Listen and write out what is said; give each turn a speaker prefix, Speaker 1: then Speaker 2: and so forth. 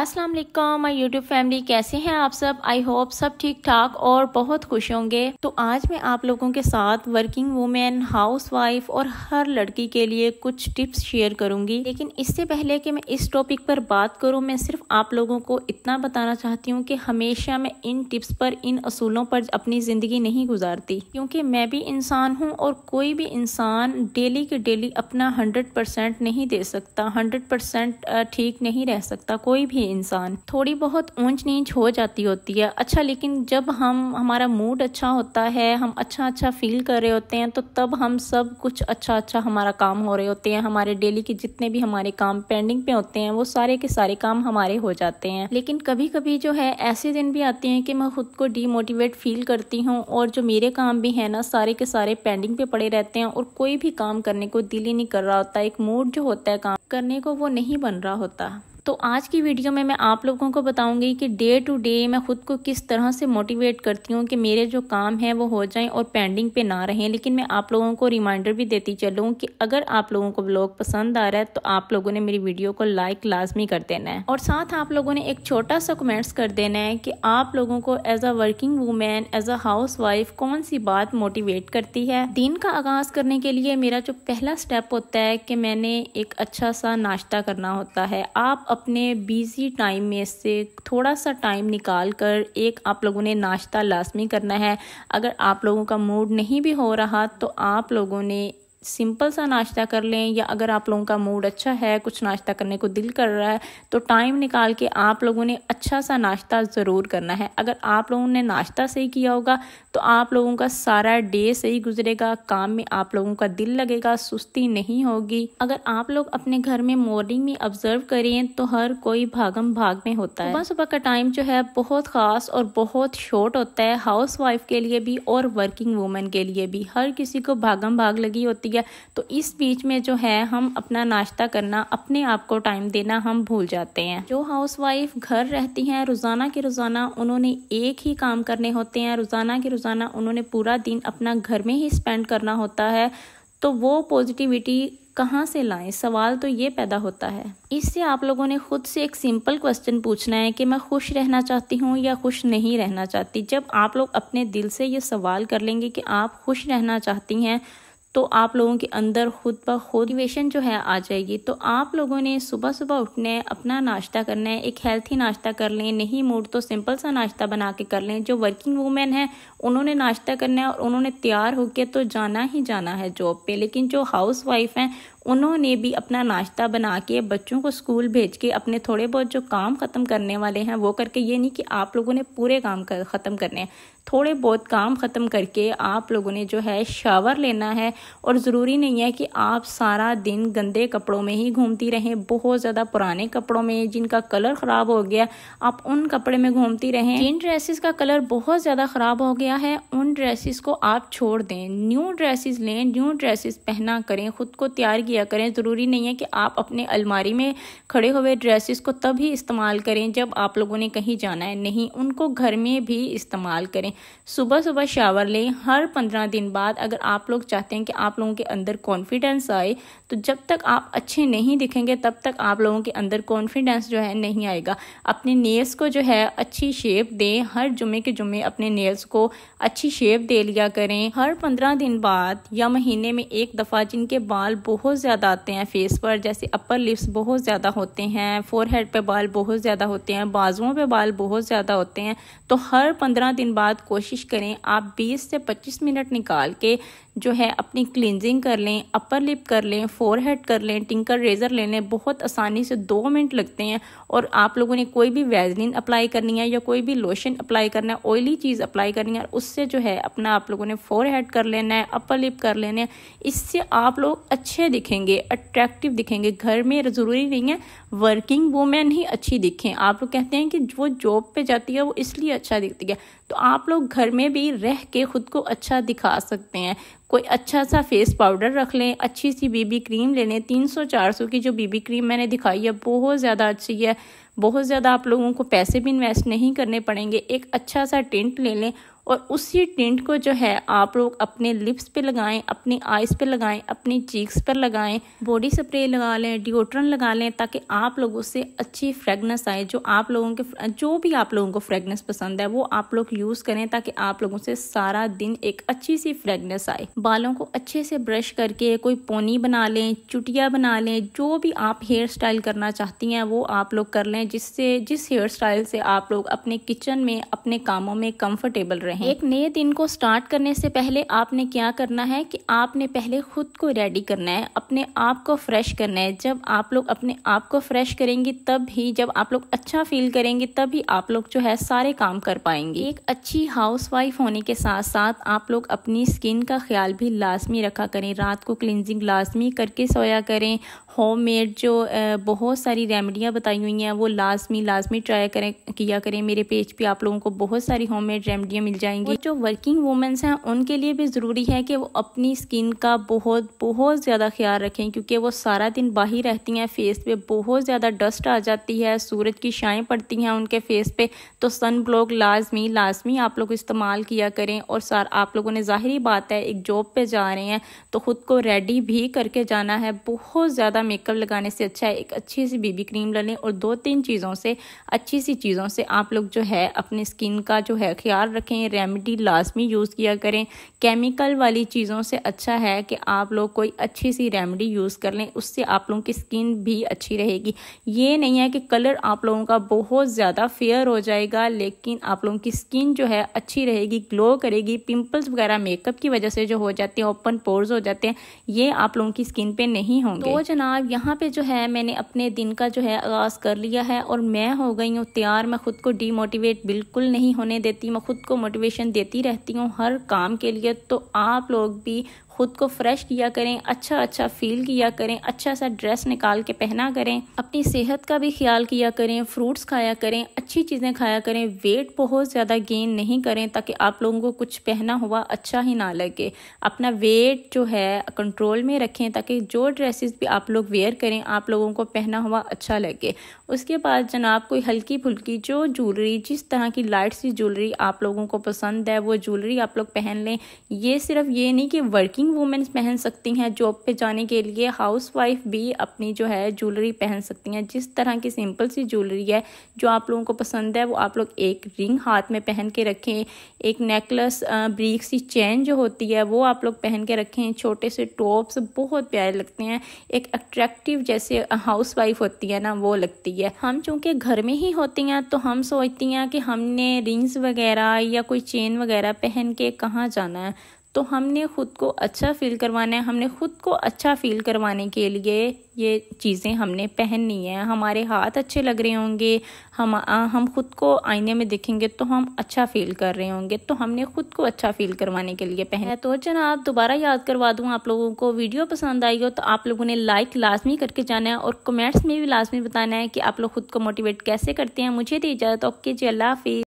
Speaker 1: अस्सलाम वालेकुम my YouTube family कैसे हैं आप सब आई होप सब ठीक ठाक और बहुत खुश होंगे तो आज मैं आप लोगों के साथ वर्किंग वूमेन हाउस वाइफ और हर लड़की के लिए कुछ टिप्स शेयर करूंगी लेकिन इससे पहले कि मैं इस टॉपिक पर बात करूं मैं सिर्फ आप लोगों को इतना बताना चाहती हूँ कि हमेशा मैं इन टिप्स पर इन असूलों पर अपनी ज़िंदगी नहीं गुजारती क्योंकि मैं भी इंसान हूँ और कोई भी इंसान डेली के डेली अपना हंड्रेड नहीं दे सकता हंड्रेड ठीक नहीं रह सकता कोई भी इंसान थोड़ी बहुत ऊंच नीच हो जाती होती है अच्छा लेकिन जब हम हमारा मूड अच्छा होता है हम अच्छा अच्छा फील कर रहे होते हैं तो तब हम सब कुछ अच्छा अच्छा हमारा काम हो रहे होते हैं हमारे डेली के जितने भी हमारे काम पेंडिंग पे होते हैं वो सारे के सारे काम हमारे हो जाते हैं लेकिन कभी कभी जो है ऐसे दिन भी आते हैं कि मैं खुद को डीमोटिवेट फील करती हूँ और जो मेरे काम भी है ना सारे के सारे पेंडिंग पे पड़े रहते हैं और कोई भी काम करने को दिल ही नहीं कर रहा होता एक मूड जो होता है काम करने को वो नहीं बन रहा होता तो आज की वीडियो में मैं आप लोगों को बताऊंगी कि डे टू डे मैं ख़ुद को किस तरह से मोटिवेट करती हूँ कि मेरे जो काम हैं वो हो जाएं और पेंडिंग पे ना रहें लेकिन मैं आप लोगों को रिमाइंडर भी देती चलूँ कि अगर आप लोगों को ब्लॉग पसंद आ रहा है तो आप लोगों ने मेरी वीडियो को लाइक लाजमी कर देना है और साथ आप लोगों ने एक छोटा सा कमेंट्स कर देना है कि आप लोगों को as a working women as a housewife कौन सी बात मोटिवेट करती है दिन का आगाज़ करने के लिए मेरा जो पहला स्टेप होता है कि मैंने एक अच्छा सा नाश्ता करना होता है आप अपने बिज़ी टाइम में से थोड़ा सा टाइम निकाल कर एक आप लोगों ने नाश्ता लाजमी करना है अगर आप लोगों का मूड नहीं भी हो रहा तो आप लोगों ने सिंपल सा नाश्ता कर लें या अगर आप लोगों का मूड अच्छा है कुछ नाश्ता करने को दिल कर रहा है तो टाइम निकाल के आप लोगों ने अच्छा सा नाश्ता ज़रूर करना है अगर आप लोगों ने नाश्ता सही किया होगा तो आप लोगों का सारा डे सही गुजरेगा काम में आप लोगों का दिल लगेगा सुस्ती नहीं होगी अगर आप लोग अपने घर में मॉर्निंग में ऑब्जर्व करें तो हर कोई भागम भाग में होता है सुबह सुबह का टाइम जो है बहुत ख़ास और बहुत शॉर्ट होता है हाउस वाइफ के लिए भी और वर्किंग वूमेन के लिए भी हर किसी को भागम भाग लगी होती ठीक है तो इस बीच में जो है हम अपना नाश्ता करना अपने आप को टाइम देना हम भूल जाते हैं जो वाइफ घर रहती हैं रोज़ाना के रोज़ाना उन्होंने एक ही काम करने होते हैं रोज़ाना के रोज़ाना उन्होंने पूरा दिन अपना घर में ही स्पेंड करना होता है तो वो पॉजिटिविटी कहाँ से लाएं सवाल तो ये पैदा होता है इससे आप लोगों ने खुद से एक सिंपल क्वेश्चन पूछना है कि मैं खुश रहना चाहती हूँ या खुश नहीं रहना चाहती जब आप लोग अपने दिल से ये सवाल कर लेंगे कि आप खुश रहना चाहती हैं तो आप लोगों के अंदर खुद ब खुद वेशन जो है आ जाएगी तो आप लोगों ने सुबह सुबह उठना है अपना नाश्ता करना है एक हेल्थी नाश्ता कर लें नहीं मूड तो सिंपल सा नाश्ता बना के कर लें जो वर्किंग वूमेन है उन्होंने नाश्ता करना है और उन्होंने तैयार होकर तो जाना ही जाना है जॉब पे लेकिन जो हाउस वाइफ हैं उन्होंने भी अपना नाश्ता बना के बच्चों को स्कूल भेज के अपने थोड़े बहुत जो काम ख़त्म करने वाले हैं वो करके ये नहीं कि आप लोगों ने पूरे काम कर ख़त्म करने हैं थोड़े बहुत काम ख़त्म करके आप लोगों ने जो है शावर लेना है और ज़रूरी नहीं है कि आप सारा दिन गंदे कपड़ों में ही घूमती रहें बहुत ज़्यादा पुराने कपड़ों में जिनका कलर ख़राब हो गया आप उन कपड़े में घूमती रहें जिन ड्रेसेस का कलर बहुत ज़्यादा ख़राब हो गया है उन ड्रेसेस को आप छोड़ दें न्यू ड्रेसेस लें न्यू ड्रेसेस पहना करें ख़ुद को तैयार किया करें ज़रूरी नहीं है कि आप अपने अलमारी में खड़े हुए ड्रेसेस को तभी इस्तेमाल करें जब आप लोगों ने कहीं जाना है नहीं उनको घर में भी इस्तेमाल करें लें सुबह सुबह शावर लें हर पंद्रह दिन बाद अगर आप लोग चाहते हैं कि आप लोगों के अंदर कॉन्फिडेंस आए तो जब तक आप अच्छे नहीं दिखेंगे तब तक आप लोगों के अंदर कॉन्फिडेंस जो है नहीं आएगा अपने नेल्स को जो है अच्छी शेप दें हर जुमे के जुमे अपने नेल्स को अच्छी शेप दे लिया करें हर पंद्रह दिन बाद या महीने में एक दफ़ा जिनके बाल बहुत ज़्यादा आते हैं फेस पर जैसे अपर लिप्स बहुत ज़्यादा होते हैं फोर पे बाल बहुत ज़्यादा होते हैं बाजुओं पे बाल बहुत ज़्यादा होते हैं तो हर पंद्रह दिन बाद कोशिश करें आप 20 से 25 मिनट निकाल के जो है अपनी क्लिनजिंग कर लें अपर लिप कर लें फोर हेड कर लें टिंकर रेज़र ले लें बहुत आसानी से दो मिनट लगते हैं और आप लोगों ने कोई भी वैजनिन अप्लाई करनी है या कोई भी लोशन अप्लाई करना है ऑयली चीज़ अप्लाई करनी है उससे जो है अपना आप लोगों ने फोर हेड कर लेना है अपर लिप कर लेना है इससे आप लोग अच्छे दिखेंगे अट्रैक्टिव दिखेंगे घर में ज़रूरी नहीं है वर्किंग वूमेन ही अच्छी दिखें आप लोग कहते हैं कि वो जॉब पे जाती है वो इसलिए अच्छा दिखती है तो आप लोग घर में भी रह के ख़ुद को अच्छा दिखा सकते हैं कोई अच्छा सा फेस पाउडर रख लें अच्छी सी बीबी क्रीम ले लें तीन सौ चार सौ की जो बीबी क्रीम मैंने दिखाई है बहुत ज़्यादा अच्छी है बहुत ज़्यादा आप लोगों को पैसे भी इन्वेस्ट नहीं करने पड़ेंगे एक अच्छा सा टेंट ले लें और उसी टेंट को जो है आप लोग अपने लिप्स पे लगाएं अपनी आइज़ पे लगाएं अपनी चीक्स पर लगाएं बॉडी स्प्रे लगा लें डिओड्रन लगा लें ताकि आप लोगों से अच्छी फ्रेगनेस आए जो आप लोगों के जो भी आप लोगों को फ्रेगनेस पसंद है वो आप लोग यूज़ करें ताकि आप लोगों से सारा दिन एक अच्छी सी फ्रेगनेस आए बालों को अच्छे से ब्रश करके कोई पोनी बना लें चुटिया बना लें जो भी आप हेयर स्टाइल करना चाहती हैं वो आप लोग कर लें जिससे जिस हेयर स्टाइल से आप लोग अपने किचन में अपने कामों में कंफर्टेबल रहें एक नए दिन को स्टार्ट करने से पहले आपने क्या करना है कि आपने पहले खुद को रेडी करना है अपने आप को फ्रेश करना है जब आप लोग अपने आप को फ्रेश करेंगी तब ही जब आप लोग अच्छा फील करेंगे तब ही आप लोग जो है सारे काम कर पाएंगे एक अच्छी हाउस होने के साथ साथ आप लोग अपनी स्किन का ख्याल भी लाजमी रखा करें रात को क्लिनजिंग लाजमी करके सोया करें होममेड जो बहुत सारी रेमेडियाँ बताई हुई हैं वो लाजमी लाजमी ट्राई करें किया करें मेरे पेज पे आप लोगों को बहुत सारी होममेड रेमडियाँ मिल जाएंगी जो वर्किंग वूमेंस हैं उनके लिए भी ज़रूरी है कि वो अपनी स्किन का बहुत बहुत ज़्यादा ख्याल रखें क्योंकि वो सारा दिन बाहर रहती हैं फेस पे बहुत ज़्यादा डस्ट आ जाती है सूरज की शाएँ पड़ती हैं उनके फेस पे तो सन ब्लॉक लाजमी लाजमी आप लोग इस्तेमाल किया करें और सार आप लोगों ने ज़ाहरी बात है एक जॉब पे जा रहे हैं तो ख़ुद को रेडी भी करके जाना है बहुत ज़्यादा मेकअप लगाने से अच्छा है एक अच्छी सी बीबी क्रीम ले लें और दो तीन इन चीज़ों से अच्छी सी चीज़ों से आप लोग जो है अपने स्किन का जो है ख्याल रखें रेमेडी लाजमी यूज़ किया करें केमिकल वाली चीज़ों से अच्छा है कि आप लोग कोई अच्छी सी रेमेडी यूज़ कर लें उससे आप लोगों की स्किन भी अच्छी रहेगी ये नहीं है कि कलर आप लोगों का बहुत ज़्यादा फेयर हो जाएगा लेकिन आप लोगों की स्किन जो है अच्छी रहेगी ग्लो करेगी पिंपल्स वगैरह मेकअप की वजह से जो हो जाते हैं ओपन पोर्स हो जाते हैं ये आप लोगों की स्किन पे नहीं होंगे तो जनाब यहाँ पे जो है मैंने अपने दिन का जो है आगाज़ कर लिया है और मैं हो गई हूँ तैयार मैं खुद को डीमोटिवेट बिल्कुल नहीं होने देती मैं खुद को मोटिवेशन देती रहती हूँ हर काम के लिए तो आप लोग भी खुद को फ्रेश किया करें अच्छा अच्छा फील किया करें अच्छा सा ड्रेस निकाल के पहना करें अपनी सेहत का भी ख्याल किया करें फ्रूट्स खाया करें अच्छी चीज़ें खाया करें वेट बहुत ज़्यादा गेन नहीं करें ताकि आप लोगों को कुछ पहना हुआ अच्छा ही ना लगे अपना वेट जो है कंट्रोल में रखें ताकि जो ड्रेसेस भी आप लोग वेयर करें आप लोगों को पहना हुआ अच्छा लगे उसके बाद जनाब कोई हल्की फुल्की जो ज्वेलरी जिस तरह की लाइट सी ज्वेलरी आप लोगों को पसंद है वो ज्वेलरी आप लोग पहन लें ये सिर्फ ये नहीं कि वर्किंग वर्किंग वूमेन्स पहन सकती हैं जॉब पे जाने के लिए हाउस वाइफ भी अपनी जो है ज्वेलरी पहन सकती हैं जिस तरह की सिंपल सी ज्वेलरी है जो आप लोगों को पसंद है वो आप लोग एक रिंग हाथ में पहन के रखें एक नेकलेस ब्रीक सी चेन जो होती है वो आप लोग पहन के रखें छोटे से टॉप्स बहुत प्यारे लगते हैं एक अट्रैक्टिव जैसे हाउस वाइफ होती है ना वो लगती है हम चूँकि घर में ही होती हैं तो हम सोचती हैं कि हमने रिंग्स वगैरह या कोई चेन वगैरह पहन के कहाँ जाना है तो हमने ख़ुद को अच्छा फील करवाना है हमने ख़ुद को अच्छा फ़ील करवाने के लिए ये चीज़ें हमने पहननी है हमारे हाथ अच्छे लग रहे होंगे हम आ, हम ख़ुद को आईने में देखेंगे तो हम अच्छा फ़ील कर रहे होंगे तो हमने ख़ुद को अच्छा फ़ील करवाने के लिए पहना है तो जनाब दोबारा याद करवा दूँ आप लोगों को वीडियो पसंद आई हो तो आप लोगों ने लाइक लाजमी करके जाना है और कमेंट्स में भी लाजमी बताना है कि आप लोग ख़ुद को मोटिवेट कैसे करते हैं मुझे दी इजाज़त ओके जी अल्लाह हाफिज़